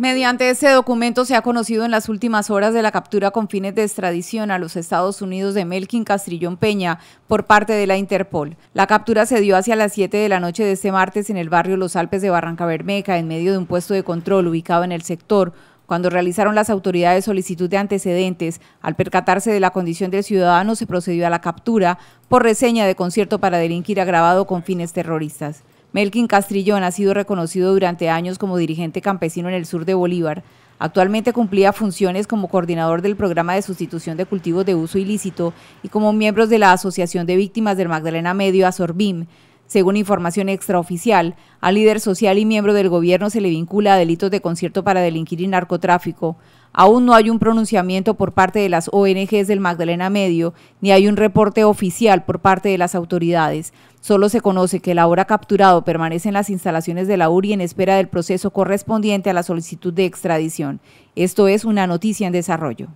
Mediante este documento se ha conocido en las últimas horas de la captura con fines de extradición a los Estados Unidos de Melkin Castrillón Peña por parte de la Interpol. La captura se dio hacia las 7 de la noche de este martes en el barrio Los Alpes de Barranca Bermeca, en medio de un puesto de control ubicado en el sector, cuando realizaron las autoridades solicitud de antecedentes, al percatarse de la condición del ciudadano se procedió a la captura por reseña de concierto para delinquir agravado con fines terroristas. Melkin Castrillón ha sido reconocido durante años como dirigente campesino en el sur de Bolívar. Actualmente cumplía funciones como coordinador del programa de sustitución de cultivos de uso ilícito y como miembros de la Asociación de Víctimas del Magdalena Medio, ASORBIM, según información extraoficial, al líder social y miembro del gobierno se le vincula a delitos de concierto para delinquir y narcotráfico. Aún no hay un pronunciamiento por parte de las ONGs del Magdalena Medio, ni hay un reporte oficial por parte de las autoridades. Solo se conoce que el ahora capturado permanece en las instalaciones de la URI en espera del proceso correspondiente a la solicitud de extradición. Esto es una noticia en desarrollo.